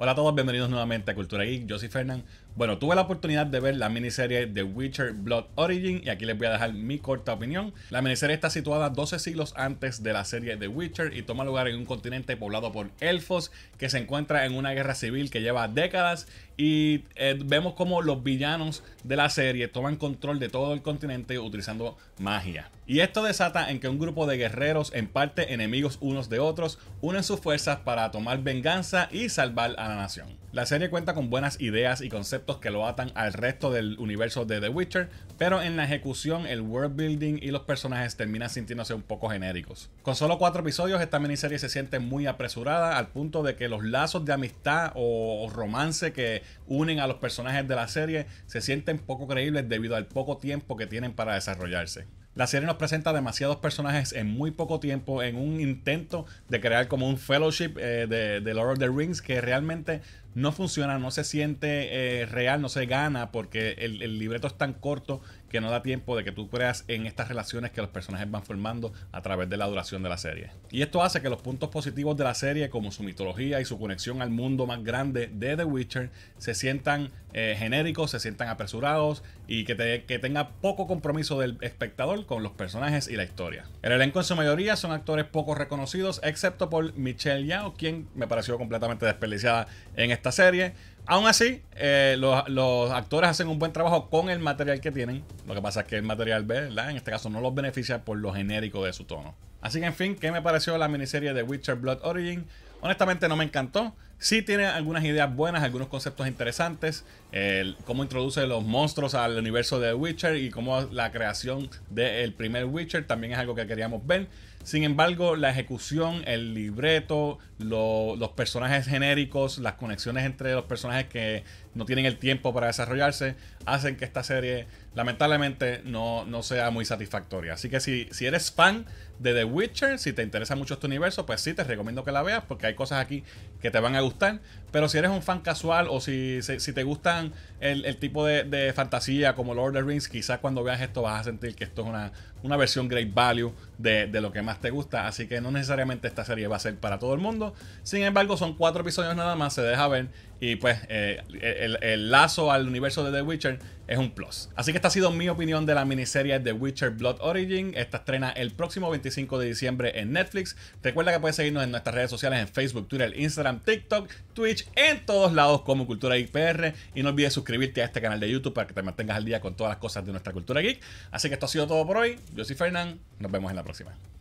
Hola a todos, bienvenidos nuevamente a Cultura Geek, yo soy Fernán. Bueno, tuve la oportunidad de ver la miniserie The Witcher Blood Origin y aquí les voy a dejar mi corta opinión. La miniserie está situada 12 siglos antes de la serie The Witcher y toma lugar en un continente poblado por elfos que se encuentra en una guerra civil que lleva décadas y eh, vemos como los villanos de la serie toman control de todo el continente utilizando magia. Y esto desata en que un grupo de guerreros, en parte enemigos unos de otros, unen sus fuerzas para tomar venganza y salvar a la nación. La serie cuenta con buenas ideas y conceptos que lo atan al resto del universo de The Witcher, pero en la ejecución, el world building y los personajes terminan sintiéndose un poco genéricos. Con solo cuatro episodios, esta miniserie se siente muy apresurada al punto de que los lazos de amistad o romance que unen a los personajes de la serie se sienten poco creíbles debido al poco tiempo que tienen para desarrollarse. La serie nos presenta demasiados personajes en muy poco tiempo, en un intento de crear como un fellowship eh, de, de, Lord of the Rings que realmente no funciona, no se siente eh, real, no se gana porque el, libreto es tan corto que no da tiempo de que tú creas en estas relaciones que los personajes van formando a través de la duración de la serie. Y esto hace que los puntos positivos de la serie, como su mitología y su conexión al mundo más grande de The Witcher, se sientan eh, genéricos, se sientan apresurados y que, te, que tenga poco compromiso del espectador con los personajes y la historia. El elenco en su mayoría son actores poco reconocidos, excepto por Michelle Yao, quien me pareció completamente desperdiciada en este esta serie. Aún así, eh, los, actores hacen un buen trabajo con el material que tienen. Lo que pasa es que el material B, en este caso, no los beneficia por lo genérico de su tono. Así que, en fin, ¿qué me pareció la miniserie de Witcher Blood Origin? Honestamente, no me encantó sí tiene algunas ideas buenas, algunos conceptos interesantes, el, cómo introduce los monstruos al universo de The Witcher y cómo la creación del primer Witcher también es algo que queríamos ver. Sin embargo, la ejecución, el libreto, los personajes genéricos, las conexiones entre los personajes que no tienen el tiempo para desarrollarse, hacen que esta serie lamentablemente no, sea muy satisfactoria. Así que si, si eres fan de The Witcher, si te interesa mucho este universo, pues sí, te recomiendo que la veas porque hay cosas aquí que te van a gustar pero si eres un fan casual o si, si te gustan el, tipo de, fantasía como Lord of the Rings, quizás cuando veas esto vas a sentir que esto es una, versión great value de, de, lo que más te gusta. Así que no necesariamente esta serie va a ser para todo el mundo. Sin embargo, son cuatro episodios nada más, se deja ver. Y pues eh, el, el, lazo al universo de The Witcher es un plus. Así que esta ha sido mi opinión de la miniserie The Witcher Blood Origin. Esta estrena el próximo 25 de diciembre en Netflix. Recuerda que puedes seguirnos en nuestras redes sociales en Facebook, Twitter, Instagram, TikTok, Twitch, en todos lados como Cultura Geek PR. Y no olvides suscribirte a este canal de YouTube para que te mantengas al día con todas las cosas de nuestra cultura geek. Así que esto ha sido todo por hoy. Yo soy Fernán. Nos vemos en la próxima.